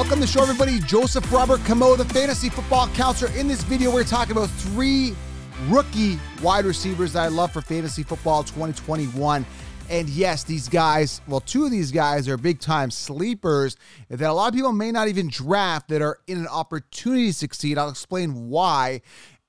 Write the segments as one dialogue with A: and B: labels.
A: Welcome to the show, everybody. Joseph Robert Camo, the fantasy football counselor. In this video, we're talking about three rookie wide receivers that I love for fantasy football 2021. And yes, these guys, well, two of these guys are big time sleepers that a lot of people may not even draft that are in an opportunity to succeed. I'll explain why.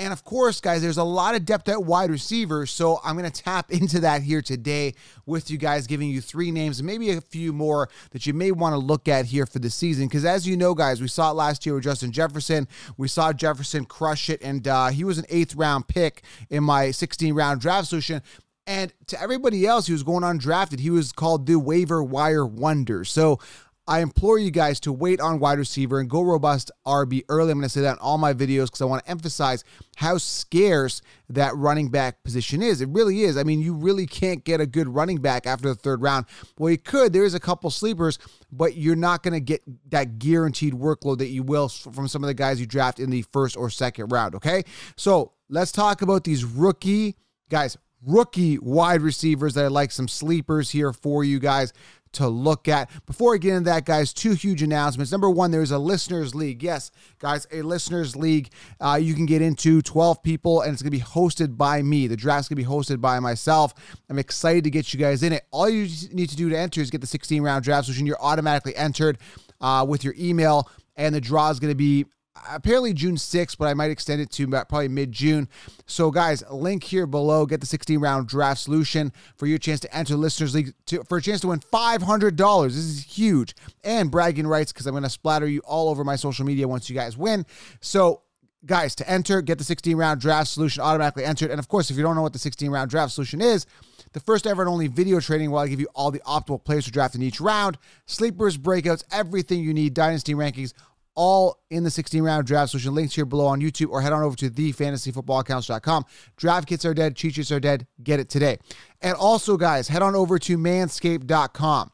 A: And of course, guys, there's a lot of depth at wide receiver. So I'm going to tap into that here today with you guys, giving you three names and maybe a few more that you may want to look at here for the season. Because as you know, guys, we saw it last year with Justin Jefferson. We saw Jefferson crush it, and uh, he was an eighth round pick in my 16 round draft solution. And to everybody else who was going undrafted, he was called the waiver wire wonder. So I implore you guys to wait on wide receiver and go robust RB early. I'm going to say that in all my videos because I want to emphasize how scarce that running back position is. It really is. I mean, you really can't get a good running back after the third round. Well, you could. There is a couple sleepers, but you're not going to get that guaranteed workload that you will from some of the guys you draft in the first or second round. Okay. So let's talk about these rookie guys, rookie wide receivers that I like some sleepers here for you guys to look at. Before I get into that, guys, two huge announcements. Number one, there's a listeners league. Yes, guys, a listeners league. Uh, you can get into 12 people, and it's going to be hosted by me. The draft's going to be hosted by myself. I'm excited to get you guys in it. All you need to do to enter is get the 16 round draft solution. You're automatically entered uh, with your email. And the draw is going to be apparently June 6th, but I might extend it to probably mid June. So, guys, link here below. Get the 16 round draft solution for your chance to enter Listeners League to, for a chance to win $500. This is huge. And bragging rights because I'm going to splatter you all over my social media once you guys win. So, guys, to enter, get the 16 round draft solution automatically entered. And of course, if you don't know what the 16 round draft solution is, the first ever and only video training where I give you all the optimal players to draft in each round, sleepers, breakouts, everything you need, dynasty rankings, all in the 16 round draft solution. Links here below on YouTube or head on over to thefantasyfootballaccounts.com. Draft kits are dead, cheat sheets are dead. Get it today. And also, guys, head on over to manscaped.com.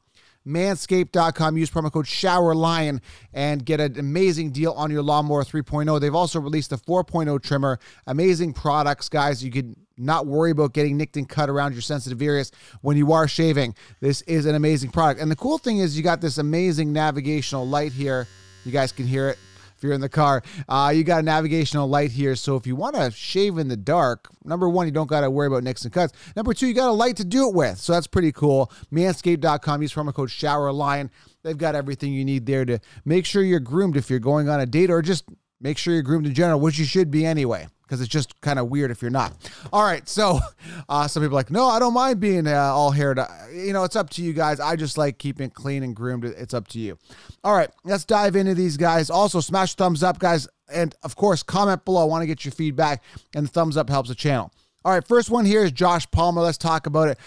A: Manscaped.com. Use promo code ShowerLion and get an amazing deal on your lawnmower 3.0. They've also released the 4.0 trimmer. Amazing products, guys. You can not worry about getting nicked and cut around your sensitive areas when you are shaving. This is an amazing product. And the cool thing is, you got this amazing navigational light here you guys can hear it if you're in the car. Uh, you got a navigational light here, so if you want to shave in the dark, number one, you don't got to worry about nicks and cuts. Number two, you got a light to do it with, so that's pretty cool. Manscaped.com. Use promo code ShowerLion. They've got everything you need there to make sure you're groomed if you're going on a date or just make sure you're groomed in general, which you should be anyway, because it's just kind of weird if you're not. All right, so uh, some people like, no, I don't mind being uh, all haired. Uh, you know, it's up to you guys. I just like keeping it clean and groomed. It's up to you. All right, let's dive into these guys. Also, smash thumbs up, guys, and of course, comment below. I want to get your feedback, and the thumbs up helps the channel. All right, first one here is Josh Palmer. Let's talk about it.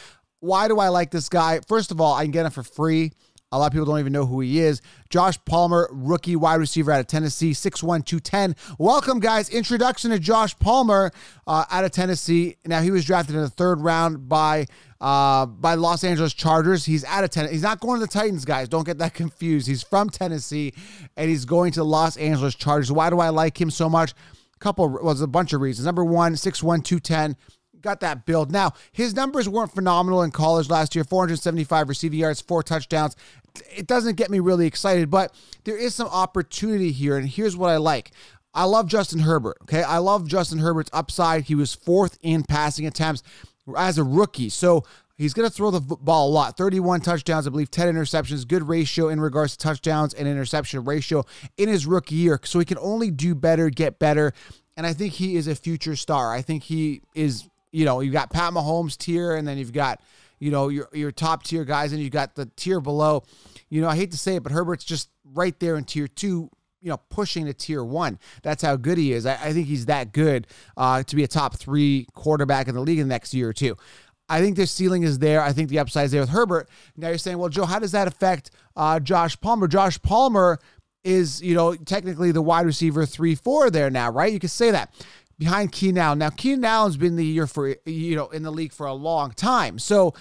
A: Why do I like this guy? First of all, I can get him for free. A lot of people don't even know who he is. Josh Palmer, rookie wide receiver out of Tennessee, 6'1, 210. Welcome, guys. Introduction to Josh Palmer uh, out of Tennessee. Now, he was drafted in the third round by uh, by Los Angeles Chargers. He's out of Tennessee. He's not going to the Titans, guys. Don't get that confused. He's from Tennessee and he's going to the Los Angeles Chargers. Why do I like him so much? Couple was a bunch of reasons. Number one, 6'1, 210 got that build. Now, his numbers weren't phenomenal in college last year 475 receiving yards, four touchdowns. It doesn't get me really excited, but there is some opportunity here, and here's what I like. I love Justin Herbert. Okay. I love Justin Herbert's upside. He was fourth in passing attempts as a rookie. So he's going to throw the ball a lot 31 touchdowns, I believe 10 interceptions, good ratio in regards to touchdowns and interception ratio in his rookie year. So he can only do better, get better. And I think he is a future star. I think he is you know, you've got Pat Mahomes tier, and then you've got, you know, your your top tier guys, and you've got the tier below. You know, I hate to say it, but Herbert's just right there in tier two, you know, pushing to tier one. That's how good he is. I, I think he's that good uh, to be a top three quarterback in the league in the next year or two. I think their ceiling is there. I think the upside is there with Herbert. Now you're saying, well, Joe, how does that affect uh, Josh Palmer? Josh Palmer is, you know, technically the wide receiver three four there now, right? You could say that behind Keenan Allen. Now Keenan Allen's been the year for you know in the league for a long time. So,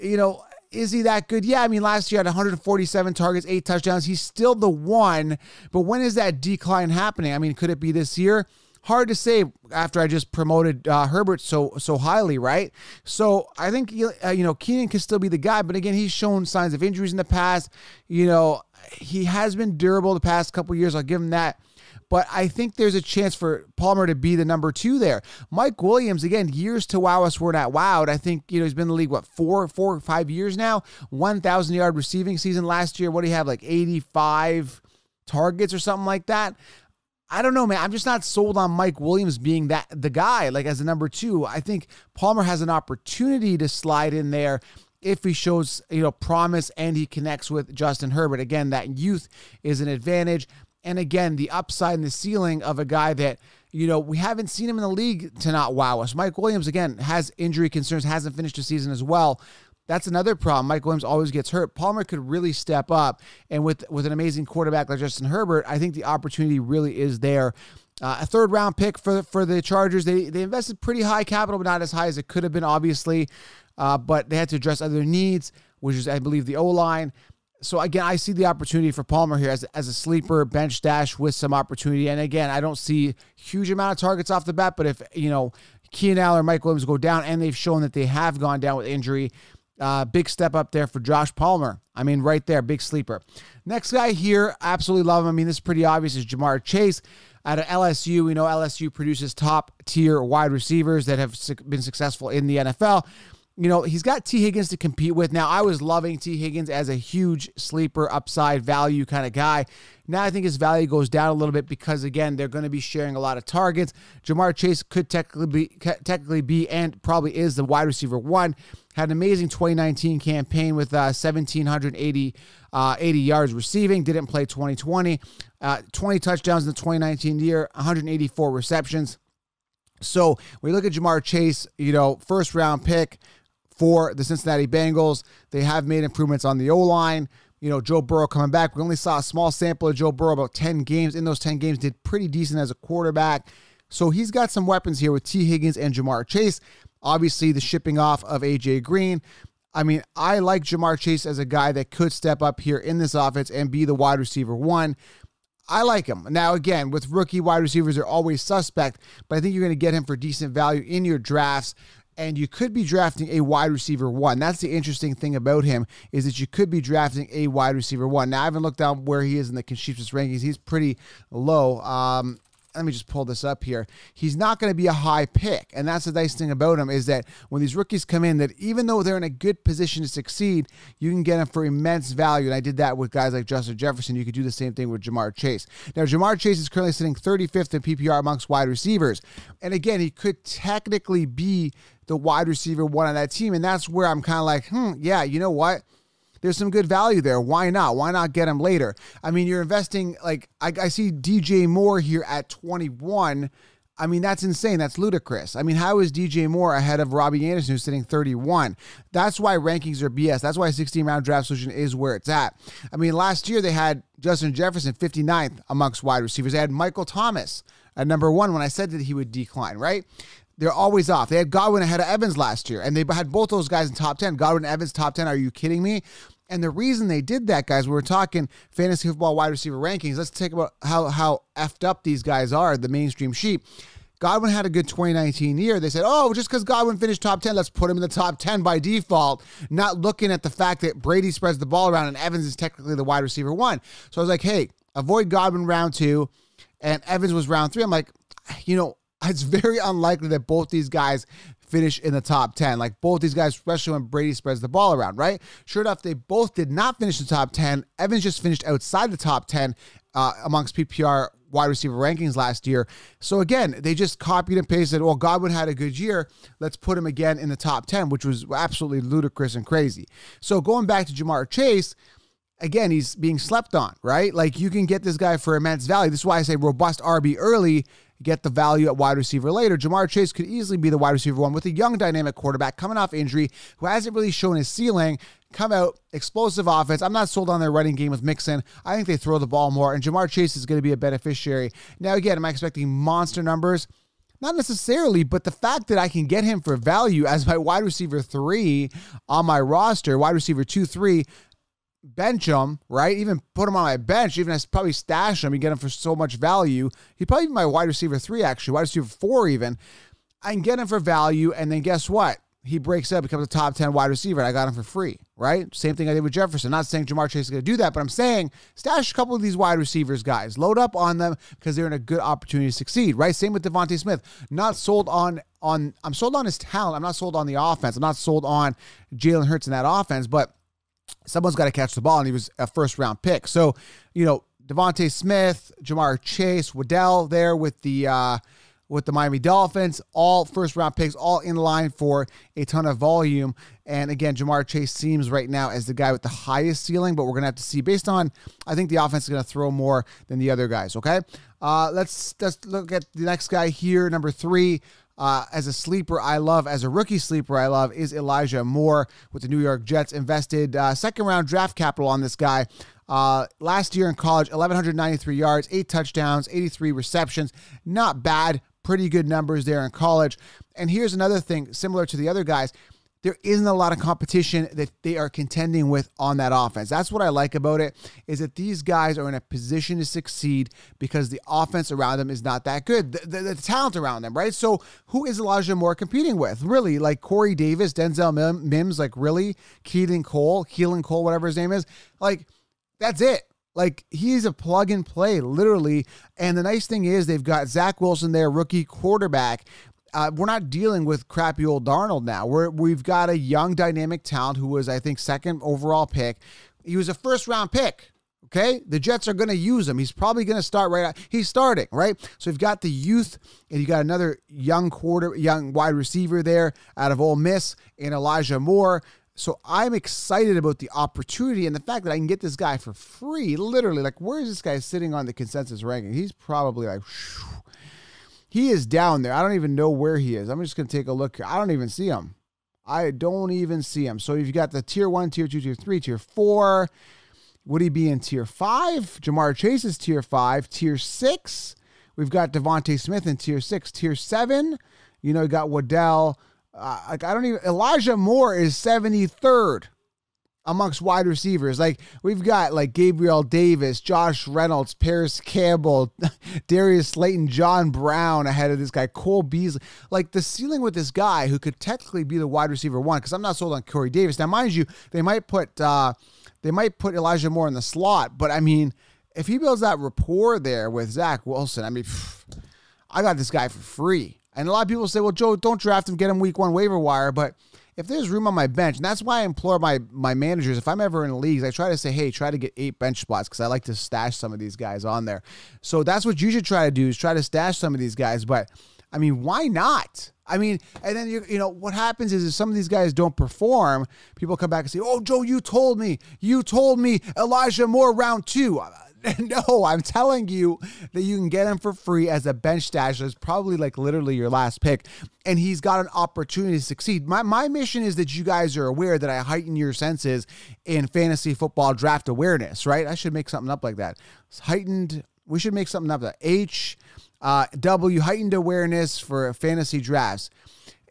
A: you know, is he that good? Yeah, I mean, last year had 147 targets, eight touchdowns. He's still the one. But when is that decline happening? I mean, could it be this year? Hard to say after I just promoted uh, Herbert so so highly, right? So I think uh, you know Keenan can still be the guy, but again, he's shown signs of injuries in the past. You know, he has been durable the past couple years. I'll give him that. But I think there's a chance for Palmer to be the number two there. Mike Williams, again, years to wow us, we're not wowed. I think, you know, he's been in the league, what, four, four, five years now? 1,000 yard receiving season last year. What do you have, like 85 targets or something like that? I don't know, man. I'm just not sold on Mike Williams being that the guy, like as the number two. I think Palmer has an opportunity to slide in there if he shows you know promise and he connects with Justin Herbert. Again, that youth is an advantage and again, the upside and the ceiling of a guy that, you know, we haven't seen him in the league to not wow us. Mike Williams, again, has injury concerns, hasn't finished the season as well. That's another problem. Mike Williams always gets hurt. Palmer could really step up. And with, with an amazing quarterback like Justin Herbert, I think the opportunity really is there. Uh, a third round pick for, for the Chargers. They, they invested pretty high capital, but not as high as it could have been, obviously. Uh, but they had to address other needs, which is, I believe, the O line so again, I see the opportunity for Palmer here as, as a sleeper bench dash with some opportunity. And again, I don't see huge amount of targets off the bat, but if you know Keenan Allen or Mike Williams go down, and they've shown that they have gone down with injury, uh, big step up there for Josh Palmer. I mean, right there, big sleeper. Next guy here, absolutely love him. I mean, this is pretty obvious is Jamar Chase out of LSU. We know LSU produces top tier wide receivers that have been successful in the NFL you know, he's got T. Higgins to compete with. Now, I was loving T. Higgins as a huge sleeper, upside value kind of guy. Now, I think his value goes down a little bit because, again, they're going to be sharing a lot of targets. Jamar Chase could technically be, technically be and probably is the wide receiver one. Had an amazing 2019 campaign with uh, 1,780 uh, 80 yards receiving. Didn't play 2020. Uh, 20 touchdowns in the 2019 year, 184 receptions. So we look at Jamar Chase, you know, first round pick, for the Cincinnati Bengals. They have made improvements on the O line. You know, Joe Burrow coming back. We only saw a small sample of Joe Burrow about 10 games. In those 10 games, did pretty decent as a quarterback. So he's got some weapons here with T. Higgins and Jamar Chase. Obviously, the shipping off of A.J. Green. I mean, I like Jamar Chase as a guy that could step up here in this offense and be the wide receiver one. I like him. Now, again, with rookie wide receivers, are always suspect, but I think you're going to get him for decent value in your drafts and you could be drafting a wide receiver one. That's the interesting thing about him is that you could be drafting a wide receiver one. Now I haven't looked down where he is in the Consensus rankings. He's pretty low. Um, let me just pull this up here. He's not going to be a high pick, and that's the nice thing about him is that when these rookies come in, that even though they're in a good position to succeed, you can get them for immense value. And I did that with guys like Justin Jefferson. You could do the same thing with Jamar Chase. Now, Jamar Chase is currently sitting 35th in PPR amongst wide receivers, and again, he could technically be the wide receiver one on that team, and that's where I'm kind of like, hmm, yeah, you know what? There's some good value there. Why not? Why not get him later? I mean, you're investing like I, I see DJ Moore here at 21. I mean, that's insane. That's ludicrous. I mean, how is DJ Moore ahead of Robbie Anderson, who's sitting 31? That's why rankings are BS. That's why 16 round draft solution is where it's at. I mean, last year they had Justin Jefferson 59th amongst wide receivers. They had Michael Thomas at number one when I said that he would decline, right? They're always off. They had Godwin ahead of Evans last year, and they had both those guys in top 10. Godwin Evans top 10. Are you kidding me? And the reason they did that, guys, we were talking fantasy football wide receiver rankings. Let's take about how how effed up these guys are, the mainstream sheep. Godwin had a good 2019 year. They said, oh, just because Godwin finished top 10, let's put him in the top 10 by default, not looking at the fact that Brady spreads the ball around and Evans is technically the wide receiver one. So I was like, hey, avoid Godwin round two. And Evans was round three. I'm like, you know, it's very unlikely that both these guys finish in the top 10. Like both these guys, especially when Brady spreads the ball around, right? Sure enough, they both did not finish the top 10. Evans just finished outside the top 10 uh, amongst PPR wide receiver rankings last year. So again, they just copied and pasted. Well, Godwin had a good year. Let's put him again in the top 10, which was absolutely ludicrous and crazy. So going back to Jamar Chase, again, he's being slept on, right? Like you can get this guy for immense value. This is why I say robust RB early get the value at wide receiver later. Jamar Chase could easily be the wide receiver one with a young dynamic quarterback coming off injury who hasn't really shown his ceiling. Come out, explosive offense. I'm not sold on their running game with Mixon. I think they throw the ball more, and Jamar Chase is going to be a beneficiary. Now, again, am I expecting monster numbers? Not necessarily, but the fact that I can get him for value as my wide receiver three on my roster, wide receiver two, three, bench him, right? Even put him on my bench, even I probably stash him You get him for so much value. He probably my wide receiver three, actually, wide receiver four, even. I can get him for value, and then guess what? He breaks up, becomes a top 10 wide receiver, and I got him for free, right? Same thing I did with Jefferson. Not saying Jamar Chase is going to do that, but I'm saying stash a couple of these wide receivers, guys. Load up on them because they're in a good opportunity to succeed, right? Same with Devontae Smith. Not sold on, on I'm sold on his talent. I'm not sold on the offense. I'm not sold on Jalen Hurts in that offense, but – someone's got to catch the ball, and he was a first round pick. So, you know, Devonte Smith, Jamar Chase, Waddell there with the uh, with the Miami Dolphins, all first round picks, all in line for a ton of volume. And again, Jamar Chase seems right now as the guy with the highest ceiling, but we're going to have to see based on, I think the offense is going to throw more than the other guys. Okay. Uh, let's, let's look at the next guy here, number three. Uh, as a sleeper, I love, as a rookie sleeper, I love, is Elijah Moore with the New York Jets. Invested uh, second round draft capital on this guy. Uh, last year in college, 1,193 yards, eight touchdowns, 83 receptions. Not bad. Pretty good numbers there in college. And here's another thing similar to the other guys there isn't a lot of competition that they are contending with on that offense. That's what I like about it is that these guys are in a position to succeed because the offense around them is not that good. The, the, the talent around them, right? So who is Elijah Moore competing with? Really, like Corey Davis, Denzel Mims, like really Keelan Cole, Keelan Cole, whatever his name is. Like that's it. Like he's a plug and play, literally. And the nice thing is they've got Zach Wilson, their rookie quarterback, uh, we're not dealing with crappy old Darnold now. We're, we've got a young dynamic talent who was, I think, second overall pick. He was a first round pick. Okay, the Jets are going to use him. He's probably going to start right. Out. He's starting right. So you've got the youth, and you got another young quarter, young wide receiver there out of Ole Miss, and Elijah Moore. So I'm excited about the opportunity and the fact that I can get this guy for free. Literally, like where is this guy sitting on the consensus ranking? He's probably like. He is down there. I don't even know where he is. I'm just going to take a look. I don't even see him. I don't even see him. So you've got the tier one, tier two, tier three, tier four. Would he be in tier five? Jamar Chase is tier five, tier six. We've got Devonte Smith in tier six, tier seven. You know, you got Waddell. Uh, like I don't even Elijah Moore is 73rd amongst wide receivers. Like we've got like Gabriel Davis, Josh Reynolds, Paris Campbell, Darius Slayton, John Brown ahead of this guy, Cole Beasley. Like the ceiling with this guy who could technically be the wide receiver one, because I'm not sold on Corey Davis. Now, mind you, they might put uh they might put Elijah Moore in the slot, but I mean, if he builds that rapport there with Zach Wilson, I mean, pff, I got this guy for free. And a lot of people say, well, Joe, don't draft him, get him week one waiver wire, but if there's room on my bench, and that's why I implore my my managers, if I'm ever in leagues, I try to say, hey, try to get eight bench spots because I like to stash some of these guys on there. So that's what you should try to do is try to stash some of these guys. But I mean, why not? I mean, and then you you know what happens is if some of these guys don't perform, people come back and say, "Oh, Joe, you told me, you told me Elijah Moore round two. no, I'm telling you that you can get him for free as a bench stash. It's probably like literally your last pick, and he's got an opportunity to succeed. My my mission is that you guys are aware that I heighten your senses in fantasy football draft awareness. Right? I should make something up like that. It's heightened. We should make something up that H uh, W heightened awareness for fantasy drafts.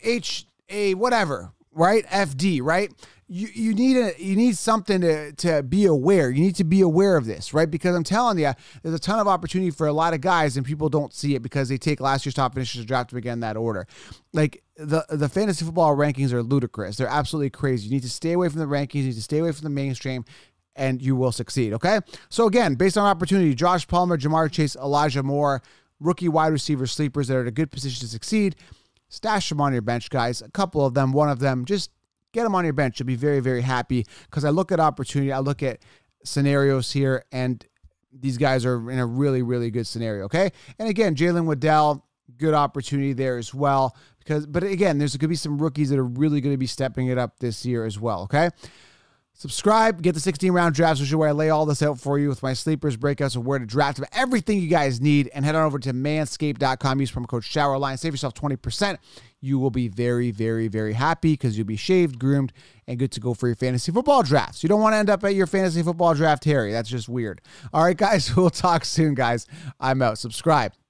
A: H a whatever right? FD, right? You, you need a you need something to, to be aware. You need to be aware of this, right? Because I'm telling you, there's a ton of opportunity for a lot of guys, and people don't see it because they take last year's top finishers and draft them again in that order. Like the the fantasy football rankings are ludicrous. They're absolutely crazy. You need to stay away from the rankings. You need to stay away from the mainstream and you will succeed. Okay. So again, based on opportunity, Josh Palmer, Jamar Chase, Elijah Moore, rookie wide receiver sleepers that are in a good position to succeed stash them on your bench, guys. A couple of them, one of them, just get them on your bench. You'll be very, very happy because I look at opportunity, I look at scenarios here, and these guys are in a really, really good scenario. Okay. And again, Jalen Waddell, good opportunity there as well. Because, but again, there's going to be some rookies that are really going to be stepping it up this year as well. Okay. Subscribe, get the 16 round drafts, which is where I lay all this out for you with my sleepers, breakouts, and where to draft everything you guys need. And head on over to manscaped.com. Use promo code ShowerLine. Save yourself 20%. You will be very, very, very happy because you'll be shaved, groomed, and good to go for your fantasy football drafts. You don't want to end up at your fantasy football draft, Harry. That's just weird. All right, guys, we'll talk soon, guys. I'm out. Subscribe